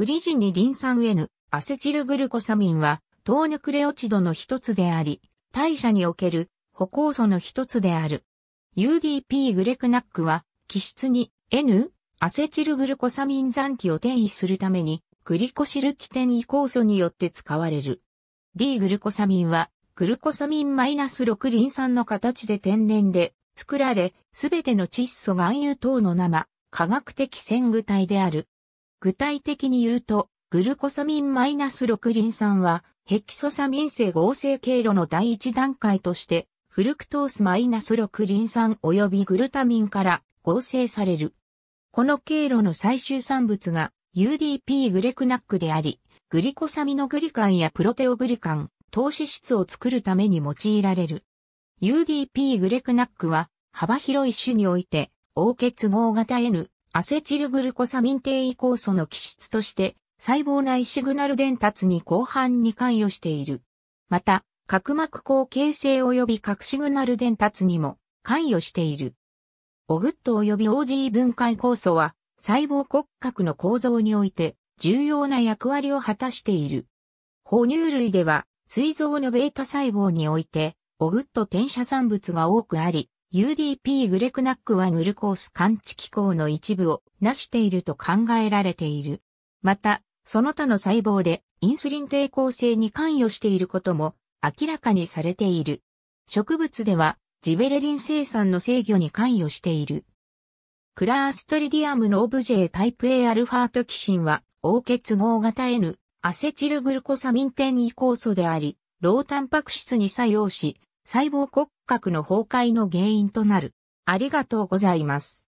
ウリジニリン酸 N、アセチルグルコサミンは、糖ヌクレオチドの一つであり、代謝における歩酵素の一つである。UDP グレクナックは、基質に N、アセチルグルコサミン残機を転移するために、グリコシルキ転移酵素によって使われる。D グルコサミンは、グルコサミン -6 リン酸の形で天然で作られ、すべての窒素含有等の生、化学的線具体である。具体的に言うと、グルコサミン -6 リン酸は、ヘキソサミン性合成経路の第一段階として、フルクトース -6 リン酸及びグルタミンから合成される。この経路の最終産物が UDP グレクナックであり、グリコサミノグリカンやプロテオグリカン、投資質を作るために用いられる。UDP グレクナックは幅広い種において、大結合型 N、アセチルグルコサミン定位酵素の基質として細胞内シグナル伝達に広範に関与している。また、角膜後形成及び核シグナル伝達にも関与している。オグット及び OG 分解酵素は細胞骨格の構造において重要な役割を果たしている。哺乳類では、水臓のベータ細胞において、オグット転写産物が多くあり、UDP グレクナックはグルコース感知機構の一部を成していると考えられている。また、その他の細胞でインスリン抵抗性に関与していることも明らかにされている。植物ではジベレリン生産の制御に関与している。クラーストリディアムのオブジェタイプ Aα トキシンは、O 結合型 N、アセチルグルコサミン転移酵素であり、ロータンパク質に作用し、細胞骨格の崩壊の原因となる。ありがとうございます。